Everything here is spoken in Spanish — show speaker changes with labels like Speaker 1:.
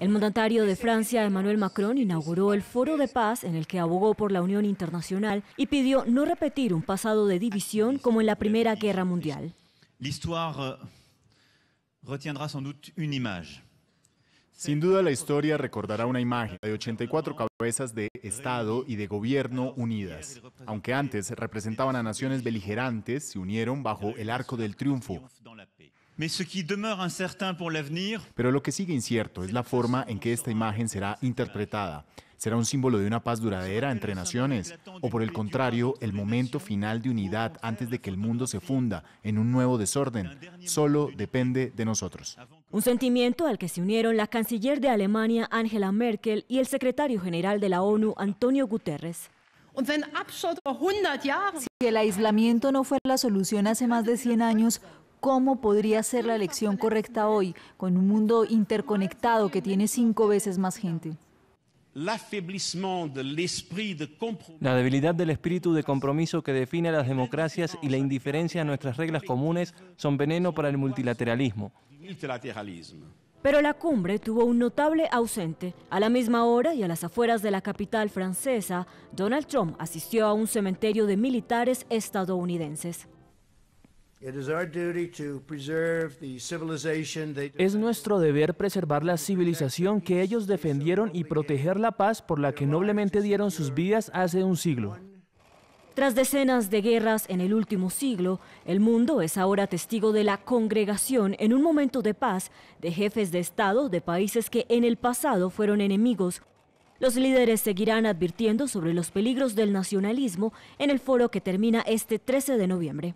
Speaker 1: El mandatario de Francia, Emmanuel Macron, inauguró el Foro de Paz en el que abogó por la Unión Internacional y pidió no repetir un pasado de división como en la Primera Guerra Mundial.
Speaker 2: sin eh, duda Sin duda la historia recordará una imagen de 84 cabezas de Estado y de gobierno unidas. Aunque antes representaban a naciones beligerantes, se unieron bajo el arco del triunfo. Pero lo que sigue incierto es la forma en que esta imagen será interpretada. ¿Será un símbolo de una paz duradera entre naciones? ¿O por el contrario, el momento final de unidad antes de que el mundo se funda en un nuevo desorden? Solo depende de nosotros.
Speaker 1: Un sentimiento al que se unieron la canciller de Alemania Angela Merkel y el secretario general de la ONU Antonio Guterres.
Speaker 3: Si el aislamiento no fue la solución hace más de 100 años, ¿Cómo podría ser la elección correcta hoy con un mundo interconectado que tiene cinco veces más gente?
Speaker 2: La debilidad del espíritu de compromiso que define a las democracias y la indiferencia a nuestras reglas comunes son veneno para el multilateralismo.
Speaker 1: Pero la cumbre tuvo un notable ausente. A la misma hora y a las afueras de la capital francesa, Donald Trump asistió a un cementerio de militares estadounidenses. Es nuestro deber
Speaker 2: preservar la civilización que ellos defendieron y proteger la paz por la que noblemente dieron sus vidas hace un siglo.
Speaker 1: Tras decenas de guerras en el último siglo, el mundo es ahora testigo de la congregación en un momento de paz de jefes de Estado de países que en el pasado fueron enemigos. Los líderes seguirán advirtiendo sobre los peligros del nacionalismo en el foro que termina este 13 de noviembre.